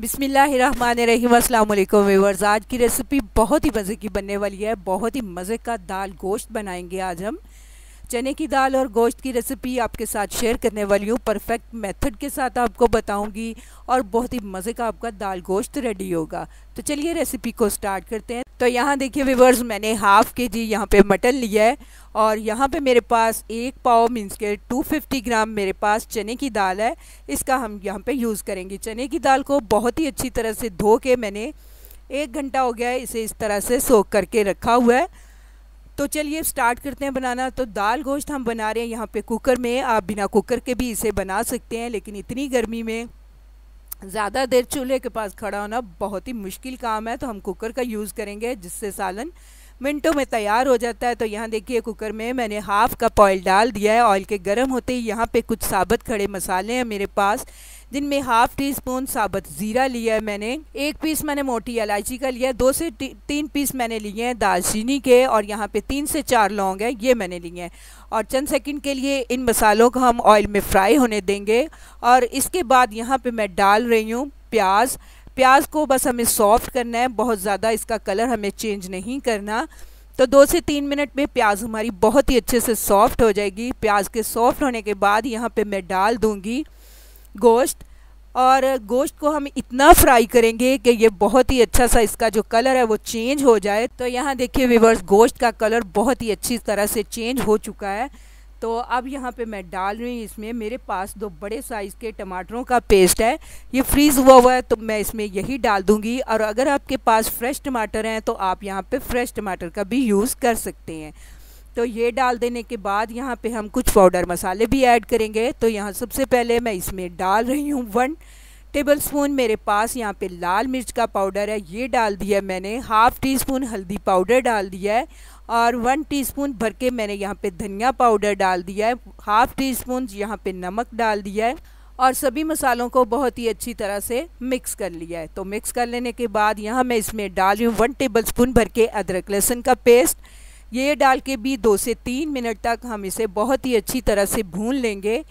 बिसमीम अल्लाम वीवर्स आज की रेसिपी बहुत ही मज़े की बनने वाली है बहुत ही मज़े का दाल गोश्त बनाएंगे आज हम चने की दाल और गोश्त की रेसिपी आपके साथ शेयर करने वाली हूँ परफेक्ट मेथड के साथ आपको बताऊँगी और बहुत ही मज़े का आपका दाल गोश्त रेडी होगा तो चलिए रेसिपी को स्टार्ट करते हैं तो यहाँ देखिए व्यूवर्स मैंने हाफ़ के जी यहाँ पे मटन लिया है और यहाँ पे मेरे पास एक पाव मीन्स के 250 ग्राम मेरे पास चने की दाल है इसका हम यहाँ पर यूज़ करेंगे चने की दाल को बहुत ही अच्छी तरह से धो के मैंने एक घंटा हो गया है इसे इस तरह से सोख करके रखा हुआ है तो चलिए स्टार्ट करते हैं बनाना तो दाल गोश्त हम बना रहे हैं यहाँ पे कुकर में आप बिना कुकर के भी इसे बना सकते हैं लेकिन इतनी गर्मी में ज़्यादा देर चूल्हे के पास खड़ा होना बहुत ही मुश्किल काम है तो हम कुकर का यूज़ करेंगे जिससे सालन मिनटों में तैयार हो जाता है तो यहाँ देखिए कुकर में मैंने हाफ़ कप ऑयल डाल दिया है ऑयल के गर्म होते ही यहाँ पे कुछ साबत खड़े मसाले हैं मेरे पास जिनमें हाफ टी स्पून साबत ज़ीरा लिया है मैंने एक पीस मैंने मोटी इलायची का लिया है दो से ती, तीन पीस मैंने लिए हैं दालचीनी के और यहाँ पे तीन से चार लौंग हैं ये मैंने लिए हैं और चंद सेकंड के लिए इन मसालों को हम ऑयल में फ्राई होने देंगे और इसके बाद यहाँ पे मैं डाल रही हूँ प्याज प्याज को बस हमें सॉफ्ट करना है बहुत ज़्यादा इसका कलर हमें चेंज नहीं करना तो दो से तीन मिनट में प्याज हमारी बहुत ही अच्छे से सॉफ्ट हो जाएगी प्याज के सॉफ्ट होने के बाद यहाँ पे मैं डाल दूँगी गोश्त और गोश्त को हम इतना फ्राई करेंगे कि ये बहुत ही अच्छा सा इसका जो कलर है वो चेंज हो जाए तो यहाँ देखिए विवर्स गोश्त का कलर बहुत ही अच्छी तरह से चेंज हो चुका है तो अब यहाँ पे मैं डाल रही हूँ इसमें मेरे पास दो बड़े साइज़ के टमाटरों का पेस्ट है ये फ्रीज़ हुआ हुआ है तो मैं इसमें यही डाल दूँगी और अगर आपके पास फ्रेश टमाटर हैं तो आप यहाँ पे फ्रेश टमाटर का भी यूज़ कर सकते हैं तो ये डाल देने के बाद यहाँ पे हम कुछ पाउडर मसाले भी ऐड करेंगे तो यहाँ सबसे पहले मैं इसमें डाल रही हूँ वन टेबल स्पून मेरे पास यहाँ पे लाल मिर्च का पाउडर है ये डाल दिया मैंने हाफ़ टी स्पून हल्दी पाउडर डाल दिया है और वन टीस्पून भर के मैंने यहाँ पे धनिया पाउडर डाल दिया है हाफ़ टी स्पून यहाँ पे नमक डाल दिया है और सभी मसालों को बहुत ही अच्छी तरह से मिक्स कर लिया है तो मिक्स कर लेने के बाद यहाँ मैं इसमें डाल रही हूँ वन टेबल स्पून भर के अदरक लहसुन का पेस्ट ये डाल के भी दो से तीन मिनट तक हम इसे बहुत ही अच्छी तरह से भून लेंगे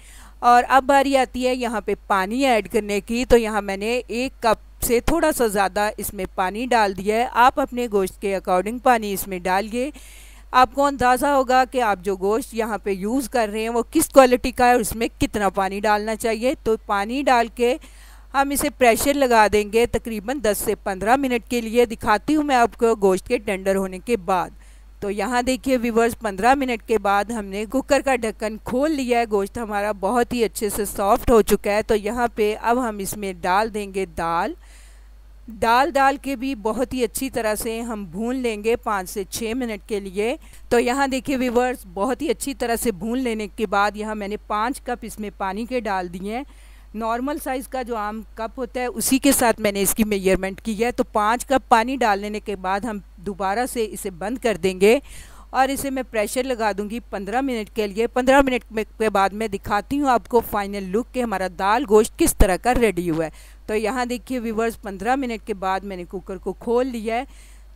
और अब बारी आती है यहाँ पे पानी ऐड करने की तो यहाँ मैंने एक कप से थोड़ा सा ज़्यादा इसमें पानी डाल दिया है आप अपने गोश्त के अकॉर्डिंग पानी इसमें डालिए आपको अंदाज़ा होगा कि आप जो गोश्त यहाँ पे यूज़ कर रहे हैं वो किस क्वालिटी का है उसमें कितना पानी डालना चाहिए तो पानी डाल के हम इसे प्रेशर लगा देंगे तकरीबन 10 से 15 मिनट के लिए दिखाती हूँ मैं आपको गोश्त के टेंडर होने के बाद तो यहाँ देखिए व्यूवर्स 15 मिनट के बाद हमने कुकर का ढक्कन खोल लिया है गोश्त हमारा बहुत ही अच्छे से सॉफ्ट हो चुका है तो यहाँ पे अब हम इसमें डाल देंगे दाल दाल डाल के भी बहुत ही अच्छी तरह से हम भून लेंगे पाँच से छः मिनट के लिए तो यहाँ देखिए व्यूवर्स बहुत ही अच्छी तरह से भून लेने के बाद यहाँ मैंने पाँच कप इसमें पानी के डाल दिए हैं नॉर्मल साइज़ का जो आम कप होता है उसी के साथ मैंने इसकी मेजरमेंट की है तो पाँच कप पानी डाल लेने के बाद हम दोबारा से इसे बंद कर देंगे और इसे मैं प्रेशर लगा दूंगी पंद्रह मिनट के लिए पंद्रह मिनट के बाद मैं दिखाती हूँ आपको फाइनल लुक के हमारा दाल गोश्त किस तरह का रेडी हुआ है तो यहाँ देखिए व्यूवर्स पंद्रह मिनट के बाद मैंने कुकर को खोल लिया है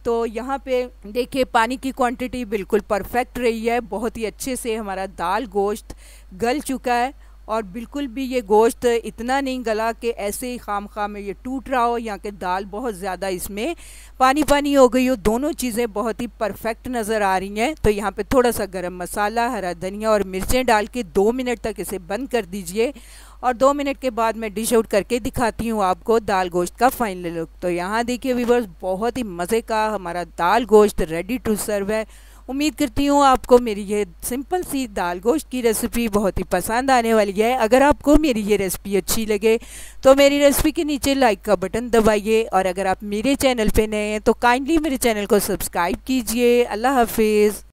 तो यहाँ पे देखिए पानी की क्वांटिटी बिल्कुल परफेक्ट रही है बहुत ही अच्छे से हमारा दाल गोश्त गल चुका है और बिल्कुल भी ये गोश्त इतना नहीं गला कि ऐसे ही खाम खाम में ये टूट रहा हो या कि दाल बहुत ज़्यादा इसमें पानी पानी हो गई हो दोनों चीज़ें बहुत ही परफेक्ट नज़र आ रही हैं तो यहाँ पे थोड़ा सा गरम मसाला हरा धनिया और मिर्चें डाल के दो मिनट तक इसे बंद कर दीजिए और दो मिनट के बाद मैं डिश आउट करके दिखाती हूँ आपको दाल गोश्त का फाइनल लुक तो यहाँ देखिए व्यूवर्स बहुत ही मज़े का हमारा दाल गोश्त रेडी टू सर्व है उम्मीद करती हूँ आपको मेरी ये सिंपल सी दाल गोश्त की रेसिपी बहुत ही पसंद आने वाली है अगर आपको मेरी ये रेसिपी अच्छी लगे तो मेरी रेसिपी के नीचे लाइक का बटन दबाइए और अगर आप मेरे चैनल पे नए हैं तो काइंडली मेरे चैनल को सब्सक्राइब कीजिए अल्लाह हाफिज़